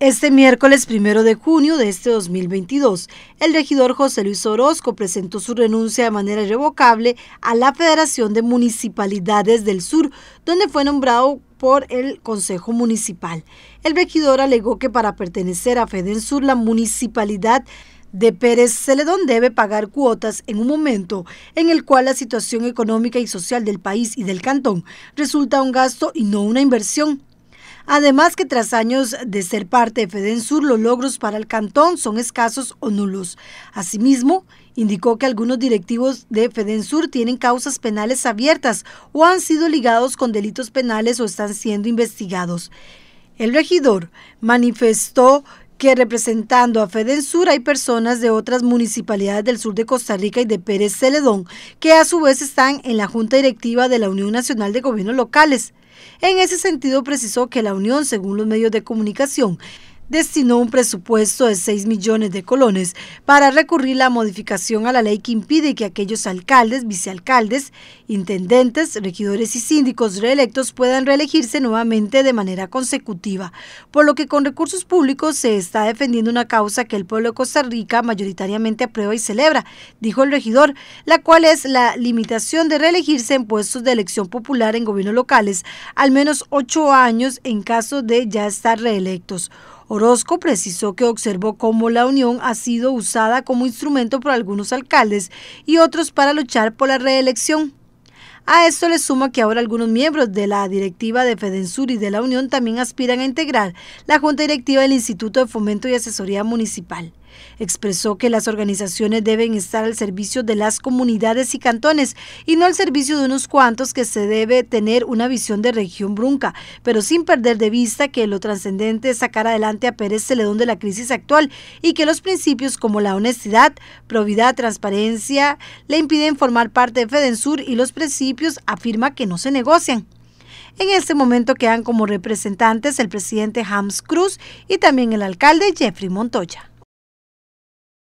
Este miércoles primero de junio de este 2022, el regidor José Luis Orozco presentó su renuncia de manera irrevocable a la Federación de Municipalidades del Sur, donde fue nombrado por el Consejo Municipal. El regidor alegó que para pertenecer a Sur, la municipalidad de Pérez Celedón debe pagar cuotas en un momento en el cual la situación económica y social del país y del cantón resulta un gasto y no una inversión. Además que tras años de ser parte de FEDENSUR, los logros para el cantón son escasos o nulos. Asimismo, Indicó que algunos directivos de FEDENSUR tienen causas penales abiertas o han sido ligados con delitos penales o están siendo investigados. El regidor manifestó que representando a FEDENSUR hay personas de otras municipalidades del sur de Costa Rica y de Pérez Celedón, que a su vez están en la Junta Directiva de la Unión Nacional de Gobiernos Locales. En ese sentido, precisó que la Unión, según los medios de comunicación, destinó un presupuesto de 6 millones de colones para recurrir la modificación a la ley que impide que aquellos alcaldes, vicealcaldes, intendentes, regidores y síndicos reelectos puedan reelegirse nuevamente de manera consecutiva, por lo que con recursos públicos se está defendiendo una causa que el pueblo de Costa Rica mayoritariamente aprueba y celebra, dijo el regidor, la cual es la limitación de reelegirse en puestos de elección popular en gobiernos locales al menos ocho años en caso de ya estar reelectos. Orozco precisó que observó cómo la unión ha sido usada como instrumento por algunos alcaldes y otros para luchar por la reelección. A esto le suma que ahora algunos miembros de la directiva de Fedensur y de la Unión también aspiran a integrar la Junta Directiva del Instituto de Fomento y Asesoría Municipal. Expresó que las organizaciones deben estar al servicio de las comunidades y cantones y no al servicio de unos cuantos que se debe tener una visión de región brunca, pero sin perder de vista que lo trascendente es sacar adelante a Pérez Celedón de la crisis actual y que los principios como la honestidad, probidad, transparencia le impiden formar parte de FEDENSUR y los principios afirma que no se negocian. En este momento quedan como representantes el presidente Hams Cruz y también el alcalde Jeffrey Montoya.